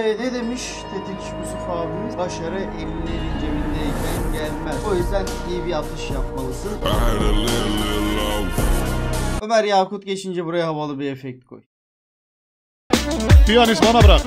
Ee, ne demiş tetikçi Yusuf abimiz? Başarı ellerin cebindeyken gelmez. O yüzden iyi bir atış yapmalısın. Ömer Yakut geçince buraya havalı bir efekt koy. Piyanist bana bırak.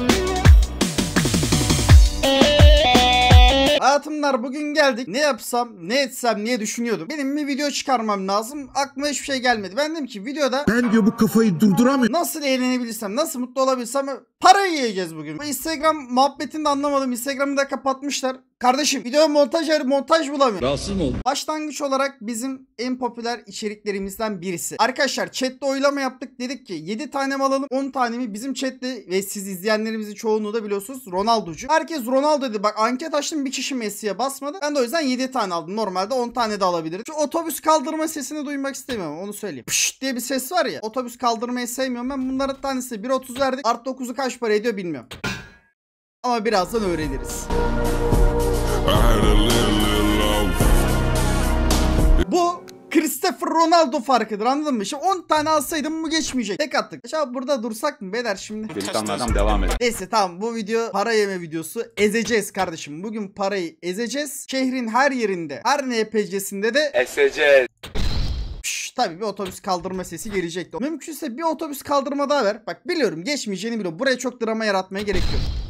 Hayatımlar bugün geldik. Ne yapsam, ne etsem niye düşünüyordum. Benim bir video çıkarmam lazım. Aklıma hiçbir şey gelmedi. Ben dedim ki videoda ben diyor bu kafayı durduramıyorum. Nasıl eğlenebilirsem, nasıl mutlu olabilsem. para yiyeceğiz bugün. Instagram muhabbetini de anlamadım. Instagram'ı da kapatmışlar. Kardeşim video montaj ayarı montaj bulamıyorum. Rahatsız mı oldun? Başlangıç olarak bizim en popüler içeriklerimizden birisi. Arkadaşlar chatte oylama yaptık dedik ki 7 tanem alalım 10 tanemi Bizim chatte ve siz izleyenlerimizin çoğunluğu da biliyorsunuz Ronaldo'cu. Herkes Ronaldo dedi bak anket açtım bir kişi Messi'ye basmadı. Ben de o yüzden 7 tane aldım. Normalde 10 tane de alabilirim. Şu otobüs kaldırma sesini duymak istemiyorum onu söyleyeyim. Pşt diye bir ses var ya otobüs kaldırmayı sevmiyorum ben. Bunların tanesi 1.30 verdik. Art 9'u kaç para ediyor bilmiyorum. Ama birazdan öğreniriz. Bu Christopher Ronaldo farkıdır anladın mı? Şimdi 10 tane alsaydım bu geçmeyecek. Tek attık. Şimdi burada dursak mı beyler şimdi? Delikanlardan devam edelim. Neyse tamam bu video para yeme videosu. Ezeceğiz kardeşim. Bugün parayı ezeceğiz. Şehrin her yerinde, her NPC'sinde de ezeceğiz tabii bir otobüs kaldırma sesi gelecekti. Mümkünse bir otobüs kaldırma daha ver. Bak biliyorum geçmeyeceğini biliyorum. Buraya çok drama yaratmaya gerek yok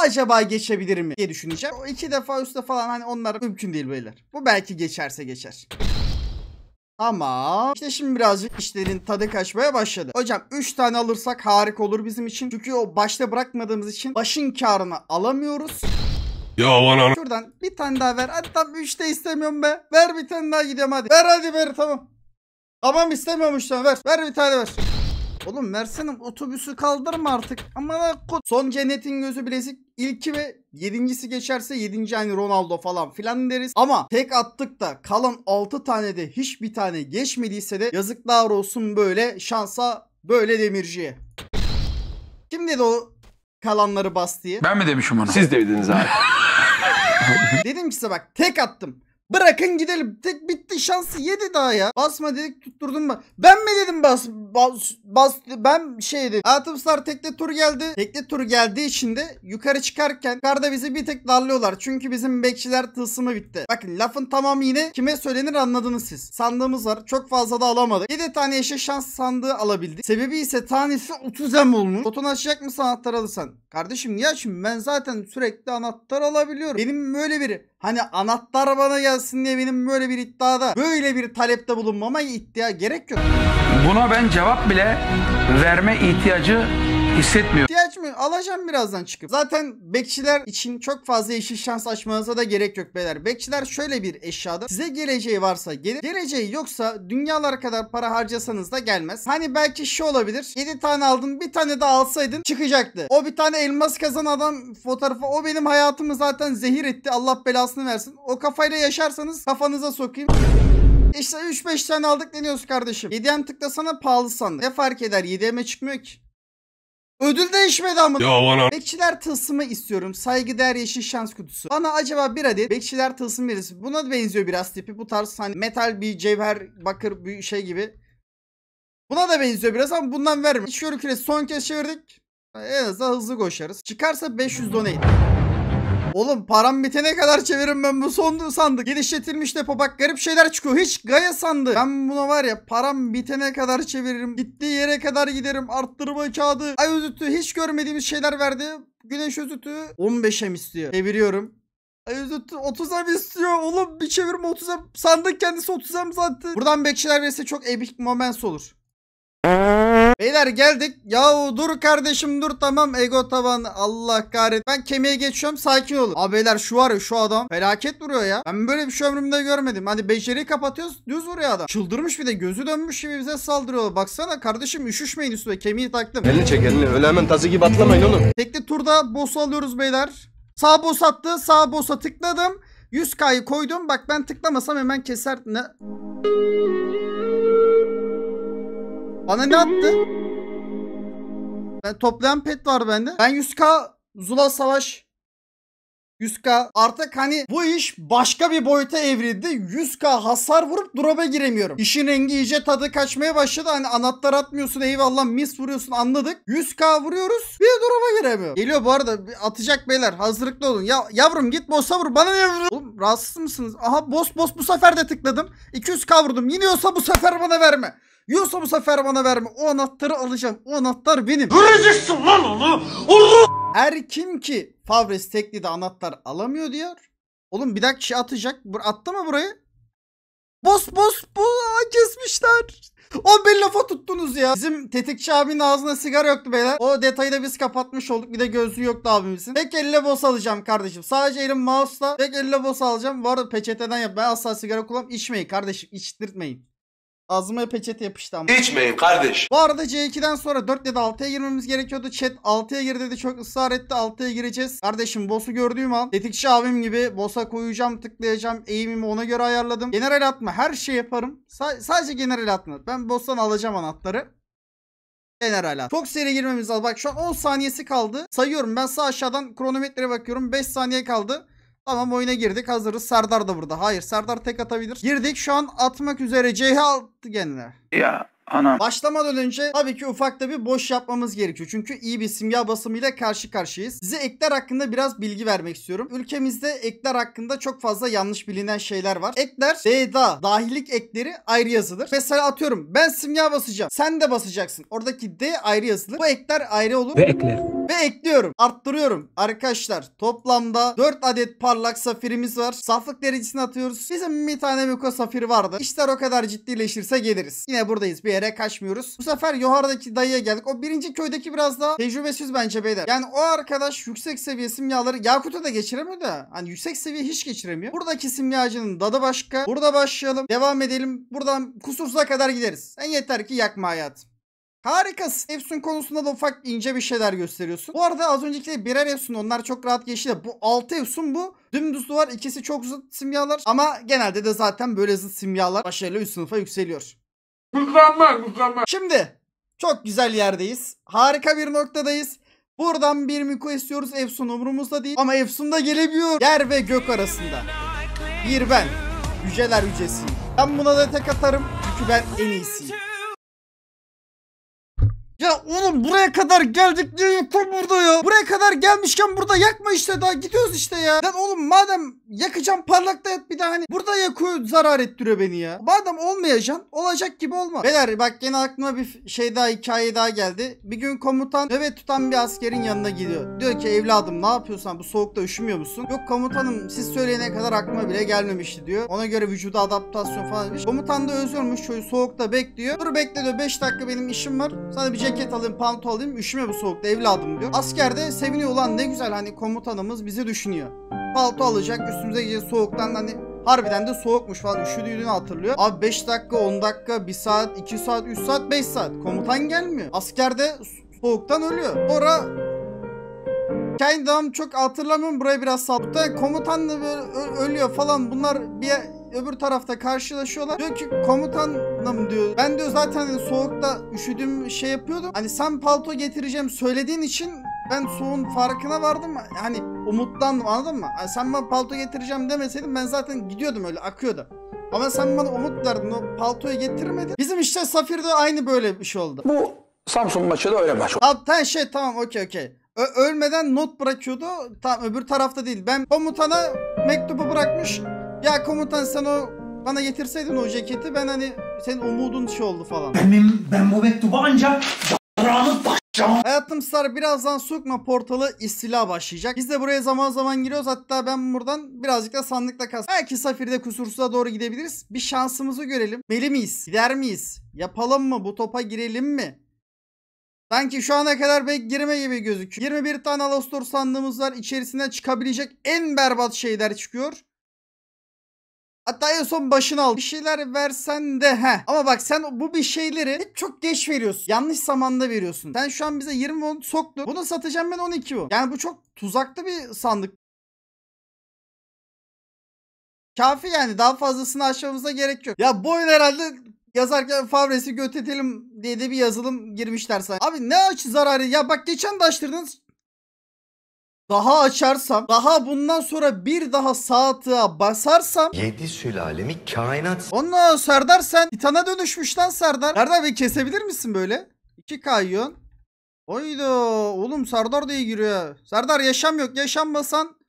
acaba geçebilir mi diye düşüneceğim. O iki defa üstte falan hani onlar mümkün değil beyler. Bu belki geçerse geçer. Ama işte şimdi birazcık işlerin tadı kaçmaya başladı. Hocam 3 tane alırsak harika olur bizim için. Çünkü o başta bırakmadığımız için başın karını alamıyoruz. Ya bana Şuradan bir tane daha ver. Hadi tam 3 de istemiyorum be. Ver bir tane daha gidiyorum hadi. Ver hadi ver tamam. Tamam istemiyorum 3 tane ver. Ver bir tane ver. Oğlum versene otobüsü kaldırma artık. Aman kod. Son cennetin gözü bilezik. İlki ve yedincisi geçerse yedinci hani Ronaldo falan filan deriz. Ama tek attık da kalan altı tane de hiçbir tane geçmediyse de yazıklar olsun böyle şansa böyle demirciye. Kim dedi o kalanları bas diye? Ben mi demişim onu? Siz dediniz abi. Dedim ki size bak tek attım. Bırakın gidelim. Tek bitti şansı yedi daha ya. Basma dedik tutturdum ben. Ben mi dedim bas bas bas ben şey dedim. Atom Star tekne tur geldi. Tekne tur geldiği için de yukarı çıkarken karda bizi bir tek darlıyorlar. Çünkü bizim bekçiler tılsımı bitti. Bakın lafın tamamı yine kime söylenir anladınız siz. Sandığımız var. Çok fazla da alamadık. 7 tane yeşil şans sandığı alabildik. Sebebi ise tanesi 30 em olmuş. Foton açacak mısın anahtar alırsan? Kardeşim niye açayım? Ben zaten sürekli anahtar alabiliyorum. Benim böyle biri. Hani anahtar bana gelsin gelsin diye benim böyle bir iddiada, böyle bir talepte bulunmama iddia gerek yok. Buna ben cevap bile verme ihtiyacı hissetmiyorum uğraşmayın. Alacağım birazdan çıkıp. Zaten bekçiler için çok fazla yeşil şans açmanıza da gerek yok beyler. Bekçiler şöyle bir eşyada. Size geleceği varsa gelir. Geleceği yoksa dünyalar kadar para harcasanız da gelmez. Hani belki şu olabilir. 7 tane aldın bir tane de alsaydın çıkacaktı. O bir tane elmas kazan adam fotoğrafı. O benim hayatımı zaten zehir etti. Allah belasını versin. O kafayla yaşarsanız kafanıza sokayım. İşte 3-5 tane aldık deniyoruz kardeşim. 7M tıklasana pahalı sandı. Ne fark eder 7M'e çıkmıyor ki. Ödül değişmedi ama. Ya bana. Bekçiler tılsımı istiyorum. Saygıdeğer yeşil şans kutusu. Bana acaba bir adet bekçiler tılsımı verirsin. Buna da benziyor biraz tipi. Bu tarz hani metal bir cevher, bakır bir şey gibi. Buna da benziyor biraz ama bundan verme. İç küresi son kez çevirdik. En azından hızlı koşarız. Çıkarsa 500 donate. Oğlum param bitene kadar çeviririm ben bu son sandık. Genişletilmiş depo bak garip şeyler çıkıyor. Hiç gaya sandı Ben buna var ya param bitene kadar çeviririm. Gittiği yere kadar giderim. Arttırma kağıdı. Ay özütü hiç görmediğimiz şeyler verdi. Güneş özütü 15'e mi istiyor? Çeviriyorum. Ay özütü 30'a mı istiyor? Oğlum bir çevirme 30'a. Sandık kendisi 30'a mı zaten? Buradan bekçiler verirse çok epic moments olur. Beyler geldik. Yahu dur kardeşim dur tamam ego tavan Allah kahret. Ben kemiğe geçiyorum sakin olun. Abi beyler şu var ya şu adam felaket vuruyor ya. Ben böyle bir şey ömrümde görmedim. Hani beceriyi kapatıyoruz düz vuruyor adam. Çıldırmış bir de gözü dönmüş gibi bize saldırıyor. Baksana kardeşim üşüşmeyin üstüne kemiği taktım. Elini çek elini öyle hemen tazı gibi atlamayın oğlum. Tekli turda boss'u alıyoruz beyler. Sağ boss attı sağ boss'a tıkladım. 100k'yı koydum bak ben tıklamasam hemen keser... Ne? Bana ne attı? Ben toplayan pet var bende. Ben 100k Zula Savaş 100k artık hani bu iş başka bir boyuta evrildi. 100k hasar vurup drop'a giremiyorum. İşin rengi iyice tadı kaçmaya başladı. Hani anahtar atmıyorsun eyvallah mis vuruyorsun anladık. 100k vuruyoruz bir drop'a giremiyor. Geliyor bu arada atacak beyler hazırlıklı olun. Ya yavrum git boss'a vur bana ne vur? Oğlum rahatsız mısınız? Aha boss boss bu sefer de tıkladım. 200k vurdum. Yine olsa bu sefer bana verme. Yoksa bu sefer bana verme. O anahtarı alacağım. O anahtar benim. Göreceksin lan onu. Oğlum. Er kim ki Favres tekli anahtar alamıyor diyor. Oğlum bir dakika şey atacak. Attı mı burayı? Bos bos bu kesmişler. O bir lafa tuttunuz ya. Bizim tetikçi abinin ağzına sigara yoktu beyler. O detayı da biz kapatmış olduk. Bir de gözlüğü yoktu abimizin. Tek elle boss alacağım kardeşim. Sadece elim mouse'la tek elle boss alacağım. Var arada peçeteden yap. Ben asla sigara kullanmam. İçmeyin kardeşim. İçtirtmeyin. Ağzıma peçete yapıştı ama. İçmeyin kardeş. Bu arada C2'den sonra 4 dedi 6'ya girmemiz gerekiyordu. Chat 6'ya gir dedi çok ısrar etti. 6'ya gireceğiz. Kardeşim boss'u gördüğüm an tetikçi abim gibi boss'a koyacağım tıklayacağım. Eğimimi ona göre ayarladım. General atma her şey yaparım. Sa sadece general atma. Ben boss'tan alacağım anahtarı. General at. Çok seri girmemiz lazım. Bak şu an 10 saniyesi kaldı. Sayıyorum ben sağ aşağıdan kronometreye bakıyorum. 5 saniye kaldı. Tamam oyuna girdik hazırız. Serdar da burada. Hayır Serdar tek atabilir. Girdik şu an atmak üzere. CH attı genle. Ya Anam. Başlamadan önce tabii ki ufakta bir boş yapmamız gerekiyor. Çünkü iyi bir simya basımıyla karşı karşıyayız. Size ekler hakkında biraz bilgi vermek istiyorum. Ülkemizde ekler hakkında çok fazla yanlış bilinen şeyler var. Ekler DDA dahilik ekleri ayrı yazılır. Mesela atıyorum ben simya basacağım. Sen de basacaksın. Oradaki D ayrı yazılır. Bu ekler ayrı olur. Ve ekler ve ekliyorum. Arttırıyorum. Arkadaşlar toplamda 4 adet parlak safirimiz var. Saflık derecesini atıyoruz. Bizim bir tane miko safir vardı. İşler o kadar ciddileşirse geliriz. Yine buradayız bir yere yere kaçmıyoruz. Bu sefer Yohar'daki dayıya geldik. O birinci köydeki biraz daha tecrübesiz bence beyler. Yani o arkadaş yüksek seviye simyaları Yakut'a da geçiremiyor da. Hani yüksek seviye hiç geçiremiyor. Buradaki simyacının dadı başka. Burada başlayalım. Devam edelim. Buradan kusursuza kadar gideriz. En yeter ki yakma hayat. Harikasın. Efsun konusunda da ufak ince bir şeyler gösteriyorsun. Bu arada az önceki de birer Efsun onlar çok rahat geçti bu 6 Efsun bu. Dümdüz duvar ikisi çok zıt simyalar ama genelde de zaten böyle zıt simyalar başarılı üst sınıfa yükseliyor. Mükemmel mükemmel. Şimdi çok güzel yerdeyiz. Harika bir noktadayız. Buradan bir Miku istiyoruz. Efsun umurumuzda değil. Ama Efsun da gelebiliyor. Yer ve gök arasında. Bir ben. Yüceler yücesiyim. Ben buna da tek atarım. Çünkü ben en iyisiyim. Ya oğlum buraya kadar geldik niye yakın burada ya? Buraya kadar gelmişken burada yakma işte daha gidiyoruz işte ya. Ya oğlum madem yakacağım parlakta yat bir daha hani burada yakıyor zarar ettiriyor beni ya. Madem olmayacaksın olacak gibi olma. Beyler bak yine aklıma bir şey daha hikaye daha geldi. Bir gün komutan nöbet tutan bir askerin yanına gidiyor. Diyor ki evladım ne yapıyorsan bu soğukta üşümüyor musun? Yok komutanım siz söyleyene kadar aklıma bile gelmemişti diyor. Ona göre vücuda adaptasyon falan demiş. Komutan da özürmüş çocuğu soğukta bekliyor. Dur bekle diyor 5 dakika benim işim var. Sana bir şey ceket alayım, palto alayım, üşüme bu soğukta evladım diyor. Asker de seviniyor ulan ne güzel hani komutanımız bizi düşünüyor. Palto alacak, üstümüze gidecek soğuktan hani Harbiden de soğukmuş falan üşüdüğünü hatırlıyor. Abi 5 dakika, 10 dakika, 1 saat, 2 saat, 3 saat, 5 saat. Komutan gelmiyor. Asker de soğuktan ölüyor. Sonra kendi adam çok hatırlamıyorum burayı biraz saptı. Komutan da böyle ölüyor falan. Bunlar bir öbür tarafta karşılaşıyorlar. Diyor ki komutanım diyor. Ben diyor zaten hani soğukta üşüdüğüm şey yapıyordum. Hani sen palto getireceğim söylediğin için ben soğun farkına vardım. Hani umutlandım anladın mı? Yani sen bana palto getireceğim demeseydin ben zaten gidiyordum öyle akıyordu. Ama sen bana umut verdin o paltoyu getirmedin. Bizim işte Safir'de aynı böyle bir şey oldu. Bu Samsun maçı da öyle maç oldu. Abi şey tamam okey okey. Ö ölmeden not bırakıyordu. Tam öbür tarafta değil. Ben komutana mektubu bırakmış. Ya komutan sen o bana getirseydin o ceketi ben hani senin umudun şey oldu falan. Benim ben bu mektubu ancak yarağımın başına. Hayatım Star birazdan sokma portalı istila başlayacak. Biz de buraya zaman zaman giriyoruz. Hatta ben buradan birazcık da sandıkla kas. Belki Safir'de kusursuza doğru gidebiliriz. Bir şansımızı görelim. Meli miyiz? Gider miyiz? Yapalım mı? Bu topa girelim mi? Sanki şu ana kadar pek girme gibi gözüküyor. 21 tane Alastor sandığımız var. İçerisinden çıkabilecek en berbat şeyler çıkıyor. Hatta en son başını al. Bir şeyler versen de he. Ama bak sen bu bir şeyleri hep çok geç veriyorsun. Yanlış zamanda veriyorsun. Sen şu an bize 20 won soktun. Bunu satacağım ben 12 won. Yani bu çok tuzaklı bir sandık. Kafi yani daha fazlasını aşmamıza gerek yok. Ya bu herhalde yazarken Favres'i götetelim diye de bir yazılım girmişler sana. Abi ne aç zararı ya bak geçen de açtırdınız daha açarsam, daha bundan sonra bir daha sağa basarsam yedi sülalemi kainat. Onunla Serdar sen titana dönüşmüş lan Serdar. Serdar bir kesebilir misin böyle? İki kayyon. Oyda oğlum Serdar da iyi giriyor. Serdar yaşam yok. Yaşam basan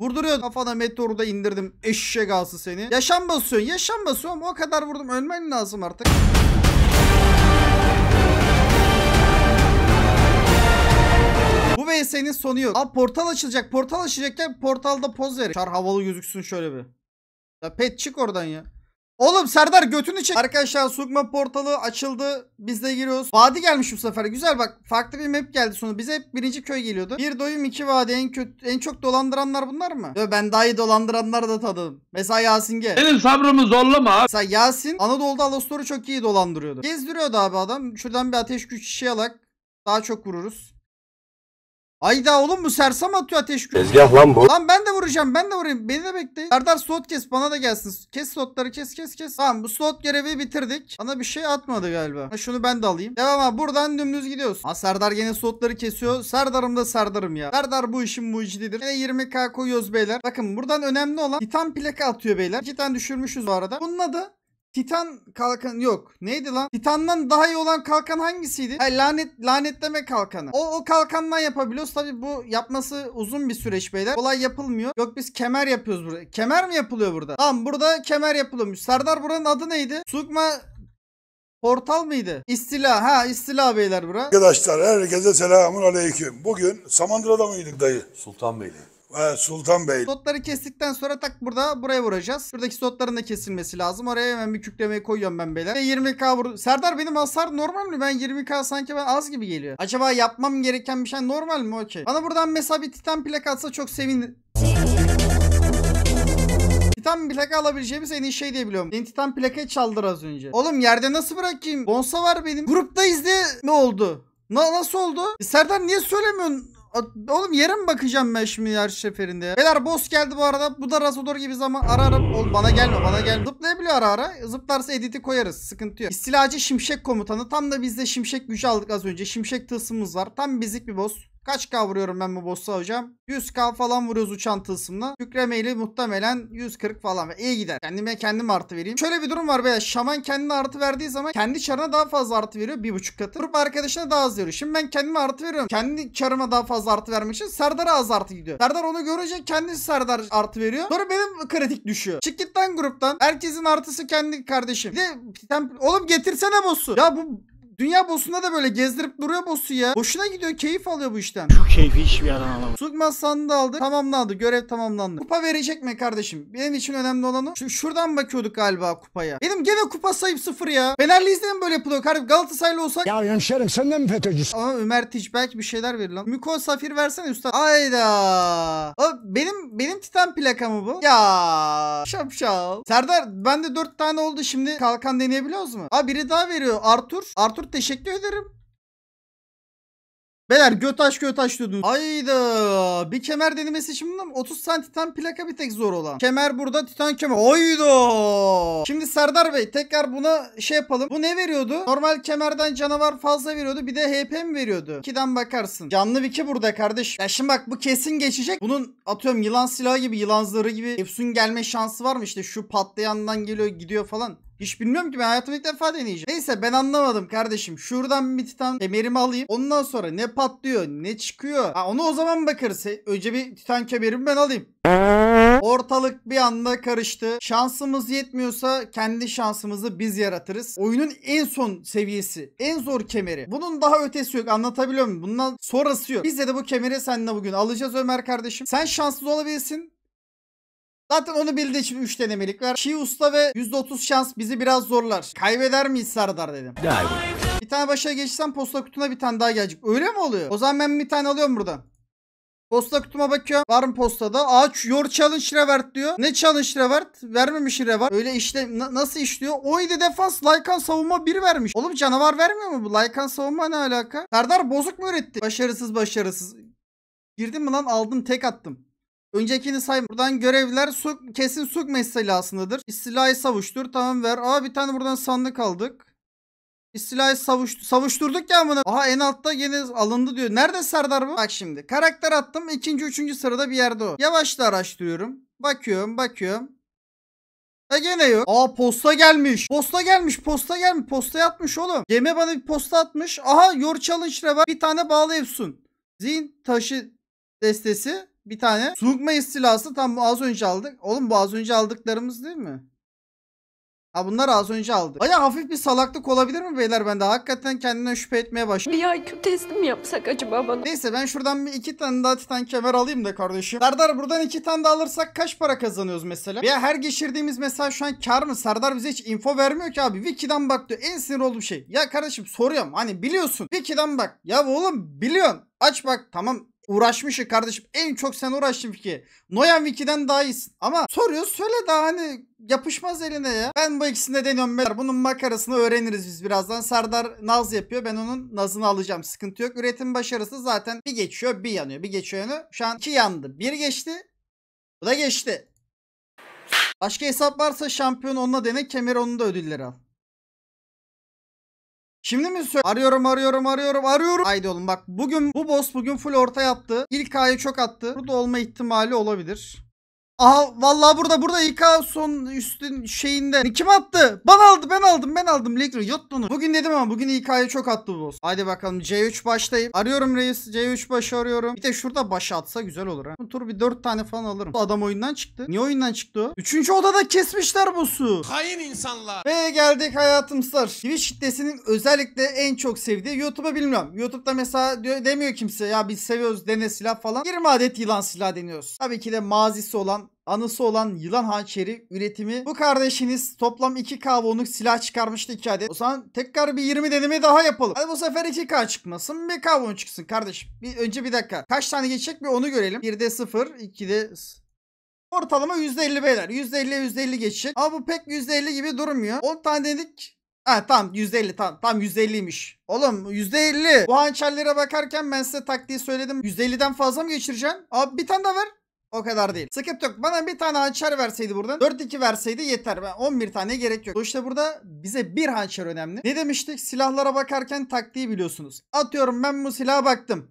Vurduruyor kafana meteoru da indirdim eşek ağası seni. Yaşam basıyorsun yaşam basıyorum o kadar vurdum ölmen lazım artık. Bu VS'nin sonu yok. Aa portal açılacak. Portal açılacakken portalda poz ver. Şar havalı gözüksün şöyle bir. Ya pet çık oradan ya. Oğlum Serdar götünü çek. Arkadaşlar sokma portalı açıldı. Biz de giriyoruz. Vadi gelmiş bu sefer. Güzel bak. Farklı bir map geldi sonra. Bize hep birinci köy geliyordu. Bir doyum iki vadi. En kötü en çok dolandıranlar bunlar mı? Yo, ben daha iyi dolandıranları da tadım. Mesela Yasin Ge. Benim sabrımı zorlama abi. Mesela Yasin Anadolu'da alastoru çok iyi dolandırıyordu. Gezdiriyordu abi adam. Şuradan bir ateş güç şişe alak. Daha çok vururuz. Ayda oğlum bu sersem atıyor ateş gülü. Tezgah lan bu. Lan ben de vuracağım ben de vurayım. Beni de bekle. Serdar slot kes bana da gelsin. Kes slotları kes kes kes. Tamam bu slot görevi bitirdik. Bana bir şey atmadı galiba. Ha, şunu ben de alayım. Devam abi buradan dümdüz gidiyoruz. Ha Serdar yine slotları kesiyor. Serdar'ım da Serdar'ım ya. Serdar bu işin mucididir. E, yine 20k koyuyoruz beyler. Bakın buradan önemli olan titan plaka atıyor beyler. İki tane düşürmüşüz bu arada. Bunun adı Titan kalkan yok. Neydi lan? Titan'dan daha iyi olan kalkan hangisiydi? Ha, lanet lanetleme kalkanı. O o kalkandan yapabiliyoruz. Tabi bu yapması uzun bir süreç beyler. Kolay yapılmıyor. Yok biz kemer yapıyoruz burada. Kemer mi yapılıyor burada? Tamam burada kemer yapılıyormuş. Serdar buranın adı neydi? Sugma Portal mıydı? İstila. Ha istila beyler bura. Arkadaşlar herkese selamun aleyküm. Bugün Samandıra'da mıydık dayı? Sultan Sultanbeyli. Sultan Bey. Slotları kestikten sonra tak burada buraya vuracağız. Şuradaki slotların da kesilmesi lazım. Oraya hemen bir kükremeyi koyuyorum ben beyler. 20k vur. Serdar benim hasar normal mi? Ben 20k sanki ben az gibi geliyor. Acaba yapmam gereken bir şey normal mi? Okey. Bana buradan mesela bir titan plak atsa çok sevinirim. Titan plaka alabileceğimiz en iyi şey diye biliyorum. Titan plaka çaldır az önce. Oğlum yerde nasıl bırakayım? Bonsa var benim. Grupta izle ne oldu? Na nasıl oldu? E Serdar niye söylemiyorsun? Oğlum yere mi bakacağım ben şimdi her seferinde ya? Beyler boss geldi bu arada. Bu da Razodor gibi zaman ara ara. Oğlum bana gelme bana gelme. Zıplayabiliyor ara ara. Zıplarsa editi koyarız. Sıkıntı yok. İstilacı Şimşek komutanı. Tam da bizde Şimşek gücü aldık az önce. Şimşek tılsımız var. Tam bizlik bir boss. Kaç K vuruyorum ben bu boss'a hocam? 100K falan vuruyoruz uçan tılsımla. Yüklemeyle muhtemelen 140 falan. İyi gider. Kendime kendim artı vereyim. Şöyle bir durum var be. Şaman kendine artı verdiği zaman kendi çarına daha fazla artı veriyor. 1.5 katı. Grup arkadaşına daha az veriyor. Şimdi ben kendime artı veriyorum. Kendi çarıma daha fazla artı vermek için Serdar'a az artı gidiyor. Serdar onu görecek, kendisi Serdar artı veriyor. Sonra benim kritik düşüyor. Çık gruptan. Herkesin artısı kendi kardeşim. Bir de, oğlum getirsene boss'u. Ya bu Dünya boss'unda da böyle gezdirip duruyor boss'u ya. Boşuna gidiyor keyif alıyor bu işten. Şu keyfi hiçbir yerden alamam. Sugmaz sandığı aldı. Tamamlandı. Görev tamamlandı. Kupa verecek mi kardeşim? Benim için önemli olanı. Şimdi şuradan bakıyorduk galiba kupaya. Benim gene kupa sayıp sıfır ya. Fenerliyiz'de mi böyle yapılıyor kardeşim? Galatasaraylı olsak. Ya hemşerim sen de mi FETÖ'cüsün? Aa Ömer Tiç belki bir şeyler verir lan. Miko Safir versene usta. Ayda. O benim benim Titan plaka mı bu? Ya şapşal. Serdar bende dört tane oldu şimdi. Kalkan deneyebiliyoruz mu? Aa biri daha veriyor. Artur. Artur Olur teşekkür ederim. Beyler götaş götaş diyordunuz. Ayda bir kemer denemesi şimdi 30 santim titan plaka bir tek zor olan. Kemer burada titan kemer. Ayda. Şimdi Serdar Bey tekrar buna şey yapalım. Bu ne veriyordu? Normal kemerden canavar fazla veriyordu. Bir de HP mi veriyordu? 2'den bakarsın. Canlı Viki burada kardeş. Ya şimdi bak bu kesin geçecek. Bunun atıyorum yılan silahı gibi yılan zırhı gibi Efsun gelme şansı var mı? İşte şu patlayandan geliyor gidiyor falan. Hiç bilmiyorum ki ben hayatımda ilk defa deneyeceğim. Neyse ben anlamadım kardeşim. Şuradan bir titan kemerimi alayım. Ondan sonra ne patlıyor ne çıkıyor. Ha, onu o zaman bakarız. Önce bir titan kemerimi ben alayım. Ortalık bir anda karıştı. Şansımız yetmiyorsa kendi şansımızı biz yaratırız. Oyunun en son seviyesi, en zor kemeri. Bunun daha ötesi yok anlatabiliyor muyum? Bundan sonrası yok. Biz de bu kemeri seninle bugün alacağız Ömer kardeşim. Sen şanssız olabilirsin Zaten onu bildiği için 3 denemelik var. Chi usta ve %30 şans bizi biraz zorlar. Kaybeder miyiz Sardar dedim. Bir tane başa geçsem posta kutuna bir tane daha gelecek. Öyle mi oluyor? O zaman ben bir tane alıyorum burada. Posta kutuma bakıyorum. Var mı postada? Aa your challenge revert diyor. Ne challenge revert? Vermemiş revert. Öyle işte nasıl işliyor? 17 defans Lycan savunma 1 vermiş. Oğlum canavar vermiyor mu bu? Lycan savunma ne alaka? Serdar bozuk mu üretti? Başarısız başarısız. Girdim mi lan aldım tek attım. Öncekini say. Buradan görevler su, kesin suk meselasındadır. İstilayı savuştur. Tamam ver. Aa bir tane buradan sandık aldık. İstilayı savuş, savuşturduk ya bunu. Aha en altta yeni alındı diyor. Nerede Serdar bu? Bak şimdi. Karakter attım. ikinci üçüncü sırada bir yerde o. Yavaşla araştırıyorum. Bakıyorum bakıyorum. E gene yok. Aa posta gelmiş. Posta gelmiş. Posta gelmiş. Posta atmış oğlum. Gemi bana bir posta atmış. Aha your challenge var. Bir tane bağlı Efsun. Zin taşı destesi bir tane surma istilası tam bu az önce aldık. Oğlum bu az önce aldıklarımız değil mi? Ha bunlar az önce aldı Baya hafif bir salaklık olabilir mi beyler bende? Hakikaten kendine şüphe etmeye başladım. Bir IQ testi mi yapsak acaba bana? Neyse ben şuradan bir iki tane daha titan kemer alayım da kardeşim. Serdar buradan iki tane daha alırsak kaç para kazanıyoruz mesela? Veya her geçirdiğimiz mesela şu an kar mı? Serdar bize hiç info vermiyor ki abi. Wiki'den bak diyor. En sinir olduğum şey. Ya kardeşim soruyorum. Hani biliyorsun. Wiki'den bak. Ya oğlum biliyorsun. Aç bak tamam uğraşmışsın kardeşim. En çok sen uğraştın Viki. Noyan Viki'den daha iyisin. Ama soruyor söyle daha hani yapışmaz eline ya. Ben bu ikisinde de deniyorum. Bunun makarasını öğreniriz biz birazdan. Serdar naz yapıyor. Ben onun nazını alacağım. Sıkıntı yok. Üretim başarısı zaten bir geçiyor bir yanıyor. Bir geçiyor yanıyor. Şu an iki yandı. Bir geçti. Bu da geçti. Başka hesap varsa şampiyon onunla dene. Kemer onun da ödülleri al. Şimdi mi söylüyorum? Arıyorum arıyorum arıyorum arıyorum. Haydi oğlum bak bugün bu boss bugün full orta yaptı. İlk A'yı çok attı. Burada olma ihtimali olabilir. Aha vallahi burada burada İK son üstün şeyinde. Kim attı? Ben aldı ben aldım ben aldım. Lekro yat Bugün dedim ama bugün İK'ya çok attı bu boss. Haydi bakalım C3 baştayım. Arıyorum reis. C3 başı arıyorum. Bir de şurada başı atsa güzel olur ha. Bu tur bir 4 tane falan alırım. Bu adam oyundan çıktı. Niye oyundan çıktı o? Üçüncü odada kesmişler boss'u. Hain insanlar. Ve geldik hayatımızlar. Twitch şiddesinin özellikle en çok sevdiği YouTube'a bilmiyorum. YouTube'da mesela diyor, demiyor kimse ya biz seviyoruz dene silah falan. 20 adet yılan silah deniyoruz. Tabii ki de mazisi olan anısı olan yılan hançeri üretimi bu kardeşiniz toplam 2 kavonluk silah çıkarmıştı 2 adet. O zaman tekrar bir 20 deneme daha yapalım. Hadi bu sefer 2K çıkmasın bir kavon çıksın kardeşim. Bir, önce bir dakika. Kaç tane geçecek bir onu görelim. 1'de 0, 2'de Ortalama %50 beyler. %50'ye %50 geçecek. Ama bu pek %50 gibi durmuyor. 10 tane dedik. Ha tamam %50 tam tam %50'ymiş. Oğlum %50. Bu hançerlere bakarken ben size taktiği söyledim. %50'den fazla mı geçireceğim? Abi bir tane daha ver. O kadar değil. Sıkıntı yok. Bana bir tane hançer verseydi buradan. 4-2 verseydi yeter. Ben 11 tane gerek yok. İşte burada bize bir hançer önemli. Ne demiştik? Silahlara bakarken taktiği biliyorsunuz. Atıyorum ben bu silaha baktım.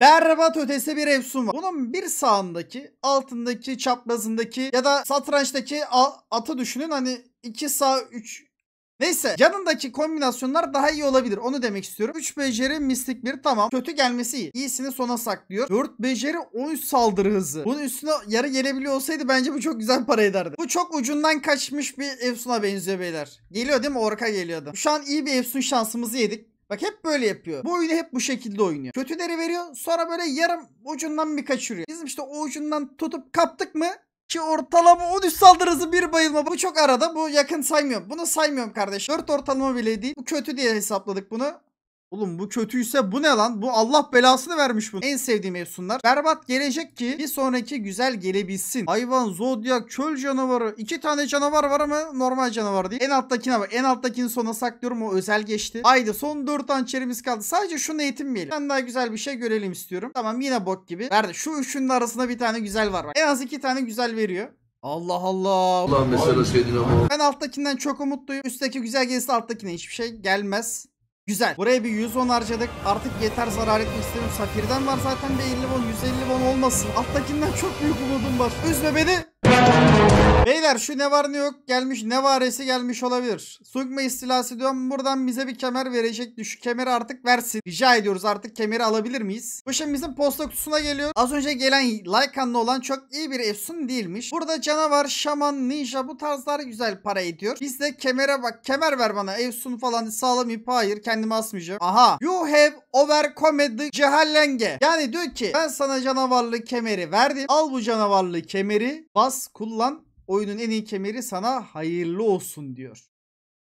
Berbat ötesi bir efsun var. Bunun bir sağındaki, altındaki, çaprazındaki ya da satrançtaki atı düşünün. Hani 2 sağ 3 Neyse yanındaki kombinasyonlar daha iyi olabilir. Onu demek istiyorum. 3 beceri mistik bir tamam. Kötü gelmesi iyi. İyisini sona saklıyor. 4 beceri 13 saldırı hızı. Bunun üstüne yarı gelebiliyor olsaydı bence bu çok güzel para ederdi. Bu çok ucundan kaçmış bir Efsun'a benziyor beyler. Geliyor değil mi? Orka geliyordu. Şu an iyi bir Efsun şansımızı yedik. Bak hep böyle yapıyor. Bu oyunu hep bu şekilde oynuyor. Kötüleri veriyor sonra böyle yarım ucundan bir kaçırıyor. Bizim işte o ucundan tutup kaptık mı ki ortalama 13 saldırısı bir bayılma. Bu çok arada. Bu yakın saymıyorum. Bunu saymıyorum kardeş. 4 ortalama bile değil. Bu kötü diye hesapladık bunu. Oğlum bu kötüyse bu ne lan? Bu Allah belasını vermiş bunu. En sevdiğim efsunlar. Berbat gelecek ki bir sonraki güzel gelebilsin. Hayvan, zodyak, çöl canavarı. iki tane canavar var ama normal canavar değil. En alttakine bak. En alttakini sona saklıyorum. O özel geçti. Haydi son 4 hançerimiz kaldı. Sadece şunu eğitinmeyelim. Ben daha güzel bir şey görelim istiyorum. Tamam yine bok gibi. Verdi. Şu üçünün arasında bir tane güzel var. Bak. En az iki tane güzel veriyor. Allah Allah. Ulan mesela Seydin ama. Ben alttakinden çok umutluyum. Üstteki güzel gelirse alttakine hiçbir şey gelmez. Güzel. Buraya bir 110 harcadık. Artık yeter zarar etmek istemiyorum. Safir'den var zaten bir 50 bon 150 bon olmasın. Alttakinden çok büyük umudum var. Üzme beni. Beyler şu ne var ne yok gelmiş ne varesi gelmiş olabilir. Sugma istilası diyorum buradan bize bir kemer verecekti. Şu kemeri artık versin. Rica ediyoruz artık kemeri alabilir miyiz? Bu şimdi bizim posta kutusuna geliyor. Az önce gelen Lycan'lı olan çok iyi bir efsun değilmiş. Burada canavar, şaman, ninja bu tarzlar güzel para ediyor. Biz de kemere bak kemer ver bana efsun falan sağlam ip hayır kendimi asmayacağım. Aha you have overcome the cehallenge. Yani diyor ki ben sana canavarlı kemeri verdim. Al bu canavarlı kemeri bas kullan Oyunun en iyi kemeri sana hayırlı olsun diyor.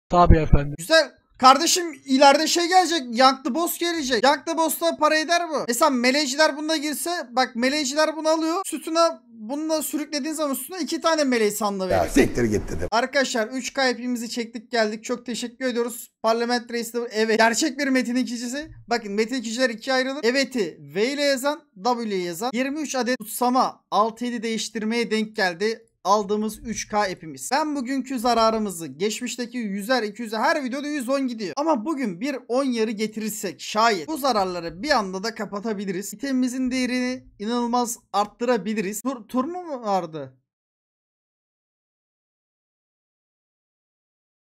Tabii efendim. Güzel. Kardeşim ileride şey gelecek. Young the Boss gelecek. Young the Boss'ta para eder bu. Mesela meleciler bunda girse bak meleciler bunu alıyor. Sütuna bununla sürüklediğin zaman üstüne iki tane meleği sandı verir. Ya siktir git dedim. Arkadaşlar 3K çektik geldik. Çok teşekkür ediyoruz. Parlament Reis'te evet. Gerçek bir metin ikincisi. Bakın metin ikinciler ikiye ayrılır. Evet'i V ile yazan W ile yazan. 23 adet kutsama 6-7 değiştirmeye denk geldi aldığımız 3K epimiz. Ben bugünkü zararımızı geçmişteki 100'er 200'er her videoda 110 gidiyor. Ama bugün bir 10 yarı getirirsek şayet bu zararları bir anda da kapatabiliriz. İtemimizin değerini inanılmaz arttırabiliriz. Tur, tur mu vardı?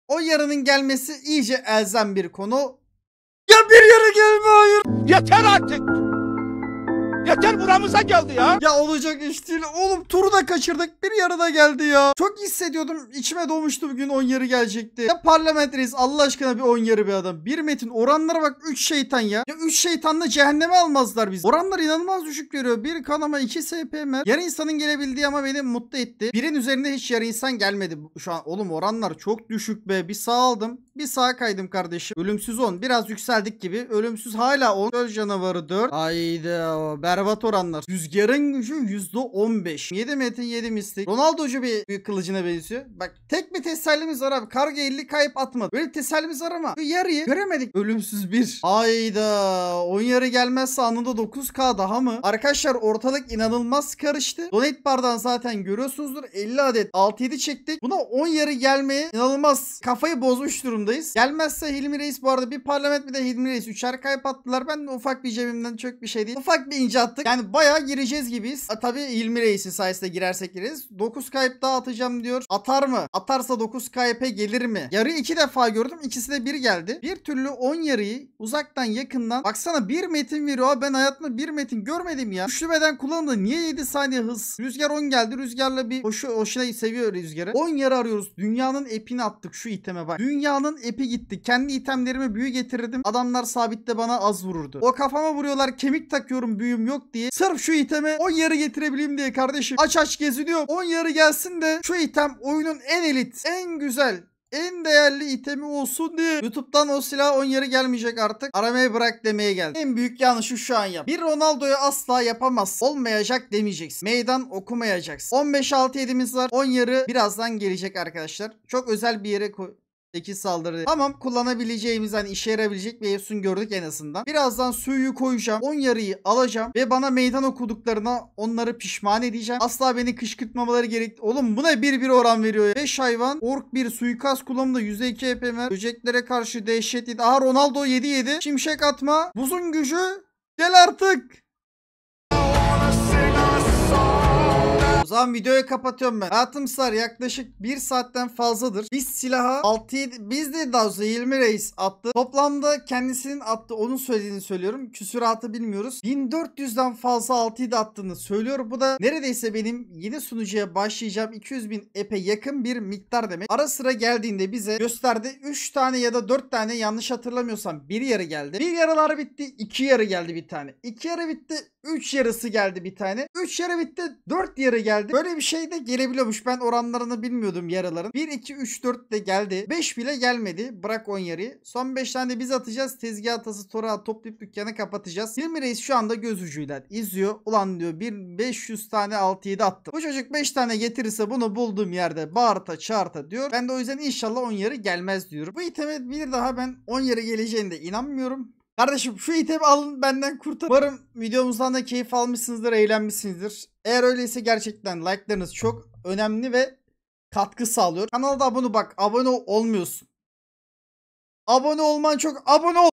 O yarının gelmesi iyice elzem bir konu. Ya bir yarı gelme hayır. Yeter artık. Yeter buramıza geldi ya. Ya olacak iş değil. Oğlum turu da kaçırdık. Bir yarıda geldi ya. Çok hissediyordum. İçime doğmuştu bugün 10 yarı gelecekti. Ya parlament Allah aşkına bir 10 yarı bir adam. Bir metin oranlara bak 3 şeytan ya. Ya 3 şeytanla cehenneme almazlar bizi. Oranlar inanılmaz düşük görüyor. Bir kanama 2 SPM. Yarı insanın gelebildiği ama beni mutlu etti. Birin üzerinde hiç yarı insan gelmedi şu an. Oğlum oranlar çok düşük be. Bir sağ aldım. Bir sağa kaydım kardeşim. Ölümsüz 10. Biraz yükseldik gibi. Ölümsüz hala 10. Göl canavarı 4. Hayda. Berbat oranlar. Rüzgarın gücü %15. 7 metin 7 mistik. Ronaldo'cu bir kılıcına benziyor. Bak tek bir tesellimiz var abi. Karga 50 kayıp atmadı. Böyle tesellimiz var ama. Yarıyı göremedik. Ölümsüz 1. Hayda. 10 yarı gelmezse anında 9k daha mı? Arkadaşlar ortalık inanılmaz karıştı. Donate bardan zaten görüyorsunuzdur. 50 adet 6-7 çektik. Buna 10 yarı gelmeye inanılmaz kafayı bozmuş durumda durumdayız. Gelmezse Hilmi Reis bu arada bir parlament bir de Hilmi Reis üçer kayıp attılar. Ben ufak bir cebimden çok bir şey değil. Ufak bir ince attık. Yani baya gireceğiz gibiyiz. A, tabii Hilmi Reis'in sayesinde girersek gireriz. 9 kayıp daha atacağım diyor. Atar mı? Atarsa 9 kayıpe gelir mi? Yarı iki defa gördüm. İkisi de 1 geldi. Bir türlü 10 yarıyı uzaktan yakından. Baksana bir metin veriyor. Ben hayatımda bir metin görmedim ya. Üçlü beden kullanımda niye 7 saniye hız? Rüzgar 10 geldi. Rüzgarla bir hoşu, hoşuna seviyor rüzgarı. 10 yarı arıyoruz. Dünyanın epini attık şu iteme bak. Dünyanın Adamın epi gitti. Kendi itemlerime büyü getirirdim. Adamlar sabitte bana az vururdu. O kafama vuruyorlar kemik takıyorum büyüm yok diye. Sırf şu iteme 10 yarı getirebileyim diye kardeşim. Aç aç geziniyor 10 yarı gelsin de şu item oyunun en elit, en güzel, en değerli itemi olsun diye. Youtube'dan o silah 10 yarı gelmeyecek artık. Aramayı bırak demeye geldi. En büyük yanlışı şu an yap. Bir Ronaldo'yu asla yapamaz. Olmayacak demeyeceksin. Meydan okumayacaksın. 15-6-7'miz var. 10 yarı birazdan gelecek arkadaşlar. Çok özel bir yere koy. 8 saldırı. Tamam kullanabileceğimiz hani işe yarabilecek bir Efsun gördük en azından. Birazdan suyu koyacağım. 10 yarıyı alacağım ve bana meydan okuduklarına onları pişman edeceğim. Asla beni kışkırtmamaları gerek. Oğlum buna 1-1 oran veriyor ya. 5 hayvan. Ork 1 suikast kullanımda %2 HP er. Böceklere karşı dehşet. Aha Ronaldo 7-7. Şimşek atma. Buzun gücü. Gel artık. zaman videoyu kapatıyorum ben. Hayatım sar yaklaşık 1 saatten fazladır. Biz silaha 6-7 biz de daha doğrusu 20 reis attı. Toplamda kendisinin attı onun söylediğini söylüyorum. Küsüratı bilmiyoruz. 1400'den fazla 6-7 attığını söylüyor. Bu da neredeyse benim yeni sunucuya başlayacağım 200 bin epe yakın bir miktar demek. Ara sıra geldiğinde bize gösterdi 3 tane ya da 4 tane yanlış hatırlamıyorsam bir yarı geldi. Bir yarılar bitti 2 yarı geldi bir tane. 2 yarı bitti 3 yarısı geldi bir tane. 3 yarı bitti 4 yarı geldi geldi. Böyle bir şey de gelebiliyormuş. Ben oranlarını bilmiyordum yaraların. 1, 2, 3, 4 de geldi. 5 bile gelmedi. Bırak 10 yarıyı. Son 5 tane de biz atacağız. Tezgah atası tora toplayıp dükkanı kapatacağız. Hilmi Reis şu anda göz ucuyla izliyor. Ulan diyor Bir 1500 tane 6-7 attı. Bu çocuk 5 tane getirirse bunu bulduğum yerde bağırta çağırta diyor. Ben de o yüzden inşallah 10 yarı gelmez diyorum. Bu iteme bir daha ben 10 yarı geleceğine de inanmıyorum. Kardeşim şu itemi alın benden kurtar. Umarım videomuzdan da keyif almışsınızdır, eğlenmişsinizdir. Eğer öyleyse gerçekten like'larınız çok önemli ve katkı sağlıyor. Kanala da abone bak, abone olmuyorsun. Abone olman çok abone ol.